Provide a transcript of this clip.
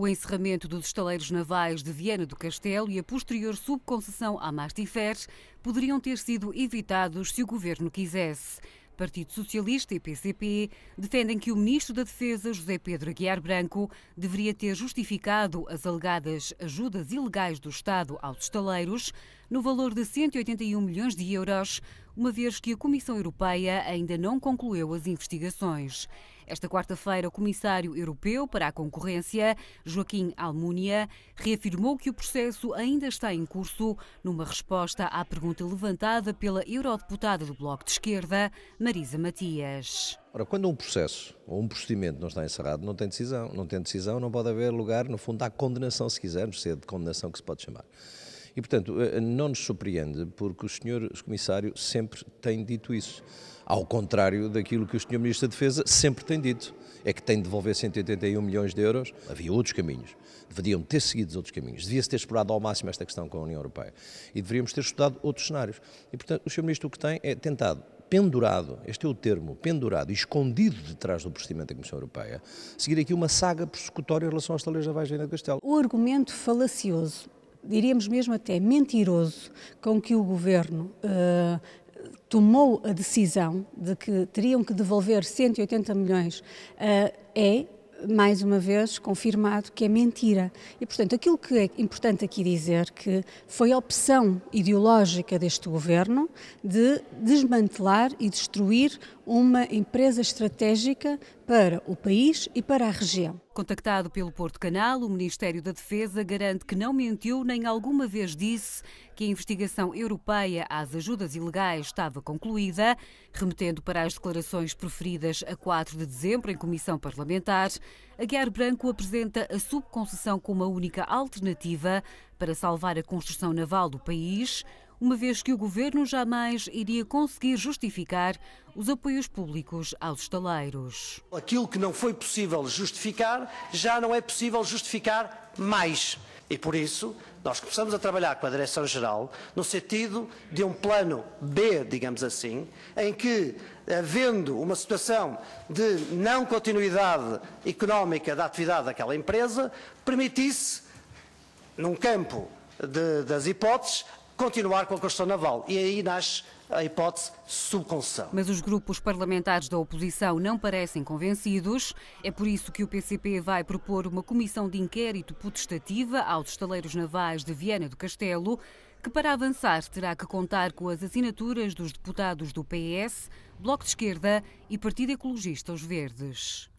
O encerramento dos estaleiros navais de Viana do Castelo e a posterior subconcessão à Mastiferes poderiam ter sido evitados se o governo quisesse. Partido Socialista e PCP defendem que o ministro da Defesa, José Pedro Aguiar Branco, deveria ter justificado as alegadas ajudas ilegais do Estado aos estaleiros no valor de 181 milhões de euros, uma vez que a Comissão Europeia ainda não concluiu as investigações. Esta quarta-feira, o Comissário Europeu para a Concorrência, Joaquim Almunia, reafirmou que o processo ainda está em curso, numa resposta à pergunta levantada pela eurodeputada do Bloco de Esquerda, Marisa Matias. Ora, quando um processo ou um procedimento não está encerrado, não tem decisão. Não tem decisão, não pode haver lugar, no fundo, à condenação, se quisermos, ser de condenação que se pode chamar. E, portanto, eh, não nos surpreende, porque o senhor Comissário sempre tem dito isso. Ao contrário daquilo que o senhor Ministro da Defesa sempre tem dito, é que tem de devolver 181 milhões de euros. Havia outros caminhos, deveriam ter seguido outros caminhos, devia-se ter explorado ao máximo esta questão com a União Europeia e deveríamos ter estudado outros cenários. E, portanto, o senhor Ministro o que tem é tentado pendurado, este é o termo, pendurado, escondido detrás do procedimento da Comissão Europeia, seguir aqui uma saga persecutória em relação às taleias da Vagem de Castelo. O argumento falacioso diríamos mesmo até mentiroso, com que o governo uh, tomou a decisão de que teriam que devolver 180 milhões uh, é mais uma vez confirmado que é mentira. E, portanto, aquilo que é importante aqui dizer que foi a opção ideológica deste governo de desmantelar e destruir uma empresa estratégica para o país e para a região. Contactado pelo Porto Canal, o Ministério da Defesa garante que não mentiu nem alguma vez disse que a investigação europeia às ajudas ilegais estava concluída, remetendo para as declarações proferidas a 4 de dezembro em comissão parlamentar. Aguiar Branco apresenta a subconcessão como a única alternativa para salvar a construção naval do país uma vez que o governo jamais iria conseguir justificar os apoios públicos aos estaleiros. Aquilo que não foi possível justificar, já não é possível justificar mais. E por isso, nós começamos a trabalhar com a Direção-Geral no sentido de um plano B, digamos assim, em que, havendo uma situação de não continuidade económica da atividade daquela empresa, permitisse, num campo de, das hipóteses, continuar com a construção naval. E aí nasce a hipótese subconcessão. Mas os grupos parlamentares da oposição não parecem convencidos. É por isso que o PCP vai propor uma comissão de inquérito putestativa aos estaleiros navais de Viana do Castelo, que para avançar terá que contar com as assinaturas dos deputados do PS, Bloco de Esquerda e Partido Ecologista Os Verdes.